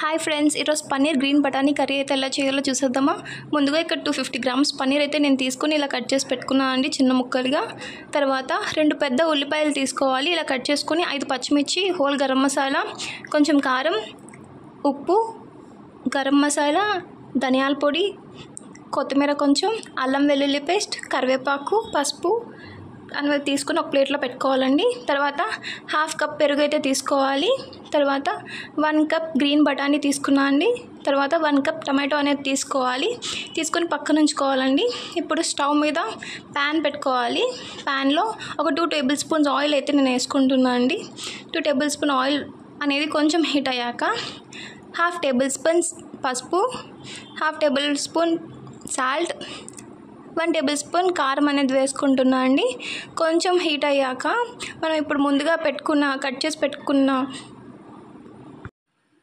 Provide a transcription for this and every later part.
hi friends ఈరోజు paneer green బటానీ curry అయితే ఎలా చేయాలో చూసేద్దామా ముందుగా ఇక్కడ టూ ఫిఫ్టీ గ్రామ్స్ పన్నీర్ అయితే నేను తీసుకుని ఇలా కట్ చేసి పెట్టుకున్నాను అండి చిన్న ముక్కలుగా తర్వాత రెండు పెద్ద ఉల్లిపాయలు తీసుకోవాలి ఇలా కట్ చేసుకొని ఐదు పచ్చిమిర్చి హోల్ గరం మసాలా కొంచెం కారం ఉప్పు గరం మసాలా ధనియాల పొడి కొత్తిమీర కొంచెం అల్లం వెల్లుల్లి పేస్ట్ కరివేపాకు పసుపు అనేది తీసుకొని ఒక ప్లేట్లో పెట్టుకోవాలండి తర్వాత హాఫ్ కప్ పెరుగు అయితే తీసుకోవాలి తర్వాత వన్ కప్ గ్రీన్ బఠానీ తీసుకున్నా అండి తర్వాత వన్ కప్ టమాటో అనేది తీసుకోవాలి తీసుకొని పక్కన ఉంచుకోవాలండి ఇప్పుడు స్టవ్ మీద ప్యాన్ పెట్టుకోవాలి ప్యాన్లో ఒక టూ టేబుల్ స్పూన్స్ ఆయిల్ అయితే నేను వేసుకుంటున్నాను అండి టూ టేబుల్ స్పూన్ ఆయిల్ అనేది కొంచెం హీట్ అయ్యాక హాఫ్ టేబుల్ స్పూన్స్ పసుపు half tablespoon salt one tablespoon కారం అనేది వేసుకుంటున్నా అండి కొంచెం హీట్ అయ్యాక మనం ఇప్పుడు ముందుగా పెట్టుకున్న కట్ చేసి పెట్టుకున్న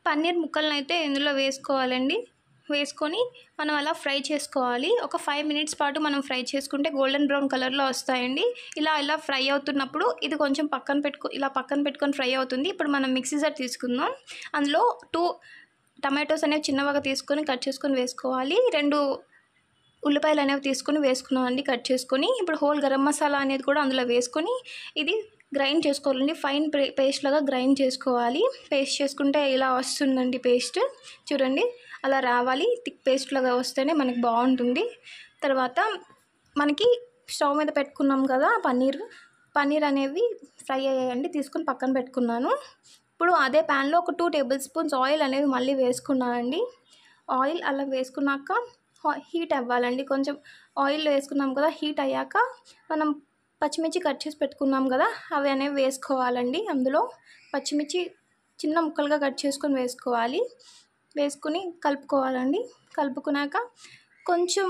పన్నీర్ ముక్కలను అయితే ఇందులో వేసుకోవాలండి వేసుకొని మనం అలా ఫ్రై చేసుకోవాలి ఒక ఫైవ్ మినిట్స్ పాటు మనం ఫ్రై చేసుకుంటే గోల్డెన్ బ్రౌన్ కలర్లో వస్తాయండి ఇలా ఇలా ఫ్రై అవుతున్నప్పుడు ఇది కొంచెం పక్కన పెట్టుకు ఇలా పక్కన పెట్టుకొని ఫ్రై అవుతుంది ఇప్పుడు మనం మిక్సీ జార్ తీసుకుందాం అందులో టూ టమాటోస్ అనేవి చిన్నగా తీసుకొని కట్ చేసుకొని వేసుకోవాలి రెండు ఉల్లిపాయలు అనేవి తీసుకొని వేసుకున్నామండి కట్ చేసుకొని ఇప్పుడు హోల్ గరం మసాలా అనేది కూడా అందులో వేసుకొని ఇది గ్రైండ్ చేసుకోవాలండి ఫైన్ పేస్ట్ లాగా గ్రైండ్ చేసుకోవాలి పేస్ట్ చేసుకుంటే ఇలా వస్తుందండి పేస్ట్ చూడండి అలా రావాలి థిక్ పేస్ట్ లాగా వస్తేనే మనకి బాగుంటుంది తర్వాత మనకి స్టవ్ మీద పెట్టుకున్నాం కదా పన్నీర్ పన్నీర్ అనేవి ఫ్రై అయ్యాయండి తీసుకొని పక్కన పెట్టుకున్నాను ఇప్పుడు అదే ప్యాన్లో ఒక టూ టేబుల్ స్పూన్స్ ఆయిల్ అనేది మళ్ళీ వేసుకున్నానండి ఆయిల్ అలా వేసుకున్నాక హీట్ అవ్వాలండి కొంచెం ఆయిల్ వేసుకున్నాం కదా హీట్ అయ్యాక మనం పచ్చిమిర్చి కట్ చేసి పెట్టుకున్నాం కదా అవి అనేవి వేసుకోవాలండి అందులో పచ్చిమిర్చి చిన్న ముక్కలుగా కట్ చేసుకొని వేసుకోవాలి వేసుకుని కలుపుకోవాలండి కలుపుకున్నాక కొంచెం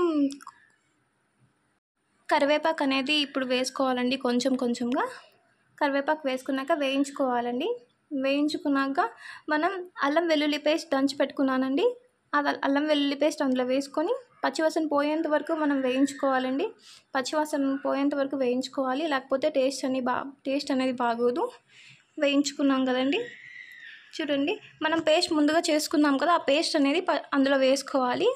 కరివేపాకు అనేది ఇప్పుడు వేసుకోవాలండి కొంచెం కొంచెంగా కరివేపాకు వేసుకున్నాక వేయించుకోవాలండి వేయించుకున్నాక మనం అల్లం వెల్లుల్లి పేస్ట్ దంచి పెట్టుకున్నానండి అది అల్లం వెల్లుల్లి పేస్ట్ అందులో వేసుకొని పచ్చివాసన పోయేంత వరకు మనం వేయించుకోవాలండి పచ్చివాసన పోయేంత వరకు వేయించుకోవాలి లేకపోతే టేస్ట్ అని బా టేస్ట్ అనేది బాగోదు వేయించుకున్నాం కదండి చూడండి మనం పేస్ట్ ముందుగా చేసుకున్నాం కదా ఆ పేస్ట్ అనేది అందులో వేసుకోవాలి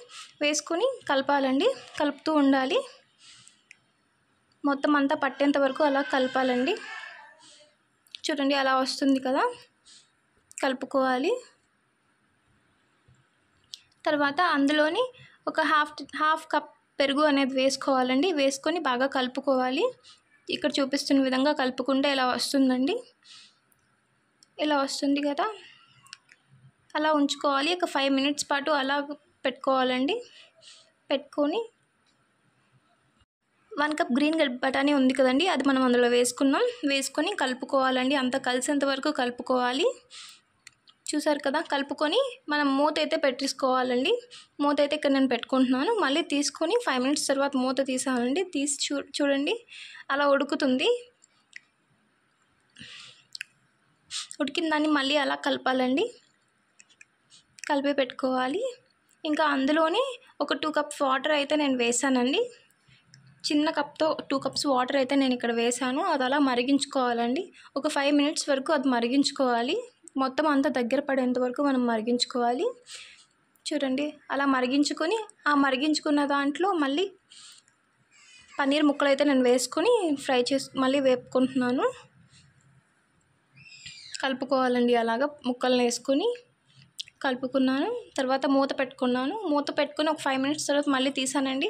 వేసుకొని కలపాలండి కలుపుతూ ఉండాలి మొత్తం అంతా పట్టేంత వరకు అలా కలపాలండి చూడండి అలా వస్తుంది కదా కలుపుకోవాలి తర్వాత అందులోని ఒక హాఫ్ హాఫ్ కప్ పెరుగు అనేది వేసుకోవాలండి వేసుకొని బాగా కలుపుకోవాలి ఇక్కడ చూపిస్తున్న విధంగా కలుపుకుంటే ఇలా వస్తుందండి ఇలా వస్తుంది కదా అలా ఉంచుకోవాలి ఒక ఫైవ్ మినిట్స్ పాటు అలా పెట్టుకోవాలండి పెట్టుకొని వన్ కప్ గ్రీన్ బటానీ ఉంది కదండి అది మనం అందులో వేసుకున్నాం వేసుకొని కలుపుకోవాలండి అంత కలిసేంత వరకు కలుపుకోవాలి చూసారు కదా కలుపుకొని మనం మూత అయితే పెట్టేసుకోవాలండి మూత అయితే ఇక్కడ నేను పెట్టుకుంటున్నాను మళ్ళీ తీసుకొని ఫైవ్ మినిట్స్ తర్వాత మూత తీసానండి తీసి చూ చూడండి అలా ఉడుకుతుంది ఉడికిన దాన్ని మళ్ళీ అలా కలపాలండి కలిపి పెట్టుకోవాలి ఇంకా అందులోనే ఒక టూ కప్స్ వాటర్ అయితే నేను వేసానండి చిన్న కప్తో టూ కప్స్ వాటర్ అయితే నేను ఇక్కడ వేసాను అది అలా మరిగించుకోవాలండి ఒక ఫైవ్ మినిట్స్ వరకు అది మరిగించుకోవాలి మొత్తం అంతా దగ్గర పడేంత వరకు మనం మరిగించుకోవాలి చూడండి అలా మరిగించుకొని ఆ మరిగించుకున్న దాంట్లో మళ్ళీ పన్నీర్ ముక్కలు అయితే నేను వేసుకొని ఫ్రై చేసి మళ్ళీ వేపుకుంటున్నాను కలుపుకోవాలండి అలాగ ముక్కలను వేసుకొని కలుపుకున్నాను తర్వాత మూత పెట్టుకున్నాను మూత పెట్టుకుని ఒక ఫైవ్ మినిట్స్ తర్వాత మళ్ళీ తీసానండి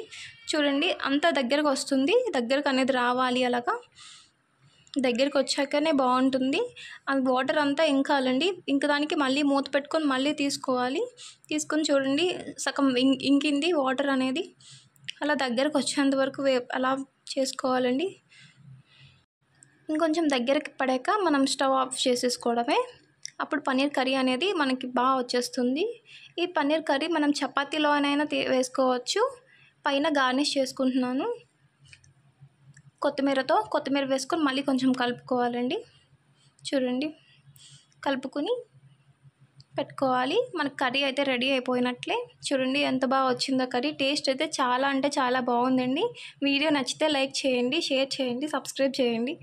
చూడండి అంత దగ్గరకు వస్తుంది దగ్గరకు అనేది రావాలి అలాగా దగ్గరికి వచ్చాకనే బాగుంటుంది అది వాటర్ అంతా ఇంకాలండి ఇంక దానికి మళ్ళీ మూత పెట్టుకొని మళ్ళీ తీసుకోవాలి తీసుకొని చూడండి సగం ఇంకింది వాటర్ అనేది అలా దగ్గరకు వచ్చేంత వరకు అలా చేసుకోవాలండి ఇంకొంచెం దగ్గరికి పడాక మనం స్టవ్ ఆఫ్ చేసేసుకోవడమే అప్పుడు పన్నీర్ కర్రీ అనేది మనకి బాగా వచ్చేస్తుంది ఈ పన్నీర్ కర్రీ మనం చపాతీలోనైనా వేసుకోవచ్చు పైన గార్నిష్ చేసుకుంటున్నాను కొత్తిమీరతో కొత్తిమీర వేసుకొని మళ్ళీ కొంచెం కలుపుకోవాలండి చూడండి కలుపుకుని పెట్టుకోవాలి మన కర్రీ అయితే రెడీ అయిపోయినట్లే చూడండి ఎంత బాగా వచ్చిందో కర్రీ టేస్ట్ అయితే చాలా అంటే చాలా బాగుందండి వీడియో నచ్చితే లైక్ చేయండి షేర్ చేయండి సబ్స్క్రైబ్ చేయండి